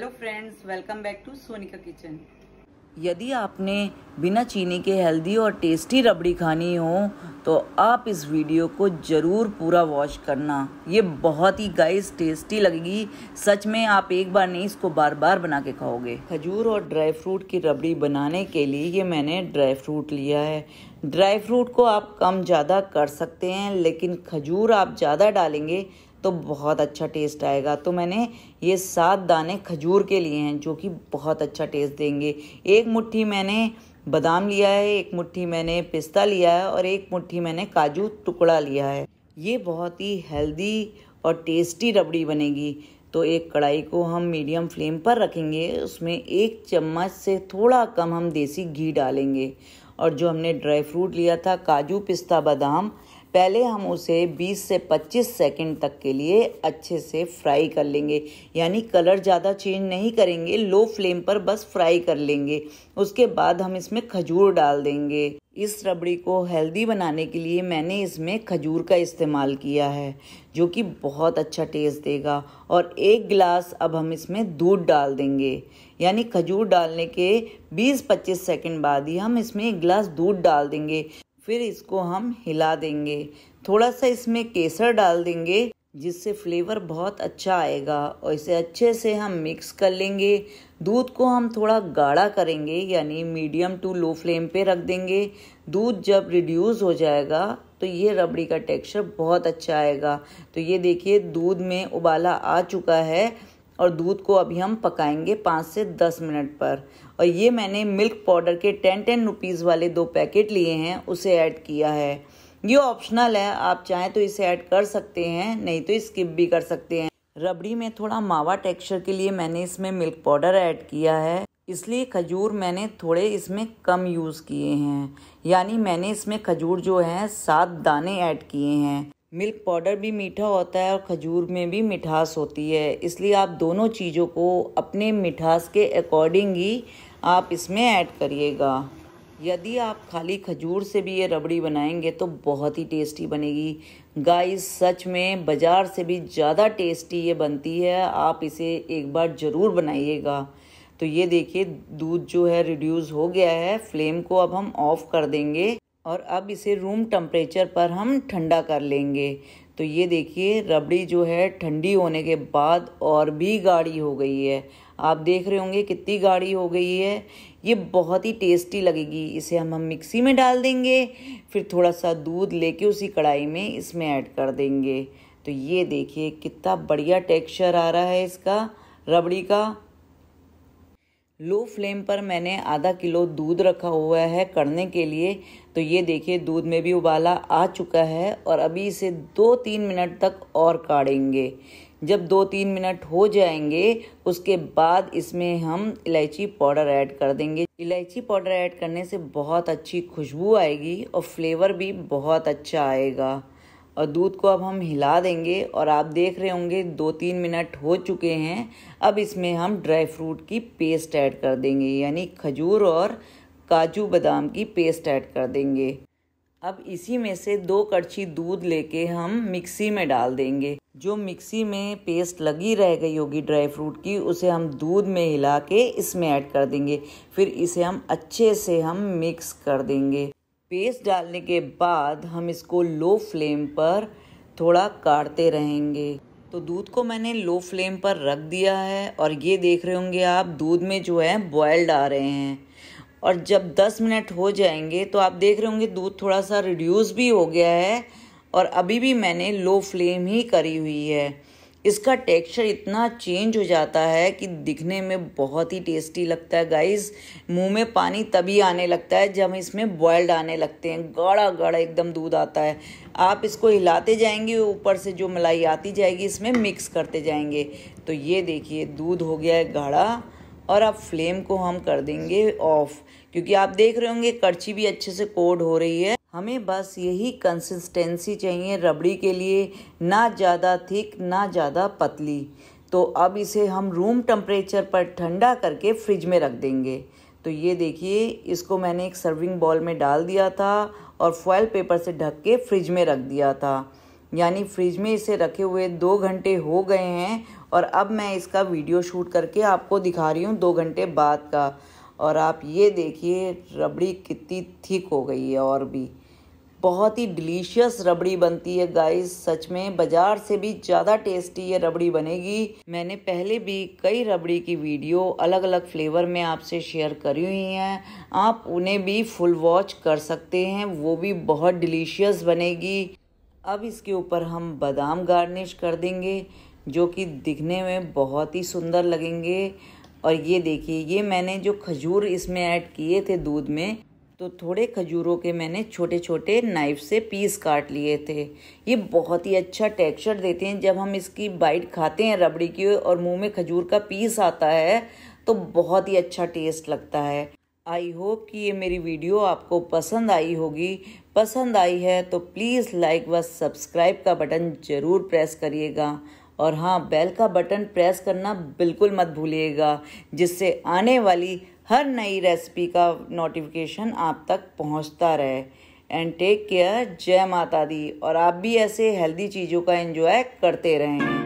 hello friends welcome back to Sonika kitchen यदि आपने बिना चीनी के हेल्दी और टेस्टी रबड़ी खानी हो तो आप इस वीडियो को ज़रूर पूरा वॉच करना ये बहुत ही गाइस टेस्टी लगेगी सच में आप एक बार नहीं इसको बार बार बना के खाओगे खजूर और ड्राई फ्रूट की रबड़ी बनाने के लिए ये मैंने ड्राई फ्रूट लिया है ड्राई फ्रूट को आप कम ज़्यादा कर सकते हैं लेकिन खजूर आप ज़्यादा डालेंगे तो बहुत अच्छा टेस्ट आएगा तो मैंने ये सात दाने खजूर के लिए हैं जो कि बहुत अच्छा टेस्ट देंगे एक मुट्ठी मैंने बादाम लिया है एक मुट्ठी मैंने पिस्ता लिया है और एक मुट्ठी मैंने काजू टुकड़ा लिया है ये बहुत ही हेल्दी और टेस्टी रबड़ी बनेगी तो एक कढ़ाई को हम मीडियम फ्लेम पर रखेंगे उसमें एक चम्मच से थोड़ा कम हम देसी घी डालेंगे और जो हमने ड्राई फ्रूट लिया था काजू पिस्ता बादाम पहले हम उसे 20 से 25 सेकंड तक के लिए अच्छे से फ्राई कर लेंगे यानी कलर ज़्यादा चेंज नहीं करेंगे लो फ्लेम पर बस फ्राई कर लेंगे उसके बाद हम इसमें खजूर डाल देंगे इस रबड़ी को हेल्दी बनाने के लिए मैंने इसमें खजूर का इस्तेमाल किया है जो कि बहुत अच्छा टेस्ट देगा और एक गिलास अब हम इसमें दूध डाल देंगे यानी खजूर डालने के 20-25 सेकंड बाद ही हम इसमें एक गिलास दूध डाल देंगे फिर इसको हम हिला देंगे थोड़ा सा इसमें केसर डाल देंगे जिससे फ्लेवर बहुत अच्छा आएगा और इसे अच्छे से हम मिक्स कर लेंगे दूध को हम थोड़ा गाढ़ा करेंगे यानी मीडियम टू लो फ्लेम पे रख देंगे दूध जब रिड्यूस हो जाएगा तो ये रबड़ी का टेक्सचर बहुत अच्छा आएगा तो ये देखिए दूध में उबाला आ चुका है और दूध को अभी हम पकाएंगे पाँच से दस मिनट पर और ये मैंने मिल्क पाउडर के टेन टेन रुपीज़ वाले दो पैकेट लिए हैं उसे ऐड किया है ये ऑप्शनल है आप चाहें तो इसे ऐड कर सकते हैं नहीं तो स्किप भी कर सकते हैं रबड़ी में थोड़ा मावा टेक्सचर के लिए मैंने इसमें मिल्क पाउडर ऐड किया है इसलिए खजूर मैंने थोड़े इसमें कम यूज़ किए हैं यानी मैंने इसमें खजूर जो है सात दाने ऐड किए हैं मिल्क पाउडर भी मीठा होता है और खजूर में भी मिठास होती है इसलिए आप दोनों चीज़ों को अपने मिठास के अकॉर्डिंग ही आप इसमें ऐड करिएगा यदि आप खाली खजूर से भी ये रबड़ी बनाएंगे तो बहुत ही टेस्टी बनेगी गाइस सच में बाज़ार से भी ज़्यादा टेस्टी ये बनती है आप इसे एक बार ज़रूर बनाइएगा तो ये देखिए दूध जो है रिड्यूस हो गया है फ्लेम को अब हम ऑफ़ कर देंगे और अब इसे रूम टम्परेचर पर हम ठंडा कर लेंगे तो ये देखिए रबड़ी जो है ठंडी होने के बाद और भी गाढ़ी हो गई है आप देख रहे होंगे कितनी गाढ़ी हो गई है ये बहुत ही टेस्टी लगेगी इसे हम हम मिक्सी में डाल देंगे फिर थोड़ा सा दूध लेके उसी कढ़ाई में इसमें ऐड कर देंगे तो ये देखिए कितना बढ़िया टेक्सचर आ रहा है इसका रबड़ी का लो फ्लेम पर मैंने आधा किलो दूध रखा हुआ है करने के लिए तो ये देखिए दूध में भी उबाला आ चुका है और अभी इसे दो तीन मिनट तक और काढ़ेंगे जब दो तीन मिनट हो जाएंगे उसके बाद इसमें हम इलायची पाउडर ऐड कर देंगे इलायची पाउडर ऐड करने से बहुत अच्छी खुशबू आएगी और फ्लेवर भी बहुत अच्छा आएगा और दूध को अब हम हिला देंगे और आप देख रहे होंगे दो तीन मिनट हो चुके हैं अब इसमें हम ड्राई फ्रूट की पेस्ट ऐड कर देंगे यानी खजूर और काजू बादाम की पेस्ट ऐड कर देंगे अब इसी में से दो कड़छी दूध लेके हम मिक्सी में डाल देंगे जो मिक्सी में पेस्ट लगी रह गई होगी ड्राई फ्रूट की उसे हम दूध में हिला के इसमें ऐड कर देंगे फिर इसे हम अच्छे से हम मिक्स कर देंगे पेस्ट डालने के बाद हम इसको लो फ्लेम पर थोड़ा काटते रहेंगे तो दूध को मैंने लो फ्लेम पर रख दिया है और ये देख रहे होंगे आप दूध में जो है बॉयल्ड आ रहे हैं और जब 10 मिनट हो जाएंगे तो आप देख रहे होंगे दूध थोड़ा सा रिड्यूस भी हो गया है और अभी भी मैंने लो फ्लेम ही करी हुई है इसका टेक्सचर इतना चेंज हो जाता है कि दिखने में बहुत ही टेस्टी लगता है गाइस मुंह में पानी तभी आने लगता है जब इसमें बॉयल्ड आने लगते हैं गाढ़ा गाढ़ा एकदम दूध आता है आप इसको हिलाते जाएंगे ऊपर से जो मलाई आती जाएगी इसमें मिक्स करते जाएंगे तो ये देखिए दूध हो गया है गाढ़ा और अब फ्लेम को हम कर देंगे ऑफ़ क्योंकि आप देख रहे होंगे कर्ची भी अच्छे से कोड हो रही है हमें बस यही कंसिस्टेंसी चाहिए रबड़ी के लिए ना ज़्यादा थिक ना ज़्यादा पतली तो अब इसे हम रूम टेम्परेचर पर ठंडा करके फ्रिज में रख देंगे तो ये देखिए इसको मैंने एक सर्विंग बॉल में डाल दिया था और फॉयल पेपर से ढक के फ्रिज में रख दिया था यानी फ्रिज में इसे रखे हुए दो घंटे हो गए हैं और अब मैं इसका वीडियो शूट करके आपको दिखा रही हूँ दो घंटे बाद का और आप ये देखिए रबड़ी कितनी थिक हो गई है और भी बहुत ही डिलीशियस रबड़ी बनती है गाइस सच में बाज़ार से भी ज़्यादा टेस्टी ये रबड़ी बनेगी मैंने पहले भी कई रबड़ी की वीडियो अलग अलग फ्लेवर में आपसे शेयर करी हुई हैं आप उन्हें भी फुल वॉच कर सकते हैं वो भी बहुत डिलीशियस बनेगी अब इसके ऊपर हम बादाम गार्निश कर देंगे जो कि दिखने में बहुत ही सुंदर लगेंगे और ये देखिए ये मैंने जो खजूर इसमें ऐड किए थे दूध में तो थोड़े खजूरों के मैंने छोटे छोटे नाइफ से पीस काट लिए थे ये बहुत ही अच्छा टेक्सचर देते हैं जब हम इसकी बाइट खाते हैं रबड़ी की और मुंह में खजूर का पीस आता है तो बहुत ही अच्छा टेस्ट लगता है आई होप कि ये मेरी वीडियो आपको पसंद आई होगी पसंद आई है तो प्लीज़ लाइक व सब्सक्राइब का बटन ज़रूर प्रेस करिएगा और हाँ बेल का बटन प्रेस करना बिल्कुल मत भूलिएगा जिससे आने वाली हर नई रेसिपी का नोटिफिकेशन आप तक पहुंचता रहे एंड टेक केयर जय माता दी और आप भी ऐसे हेल्दी चीज़ों का एंजॉय करते रहें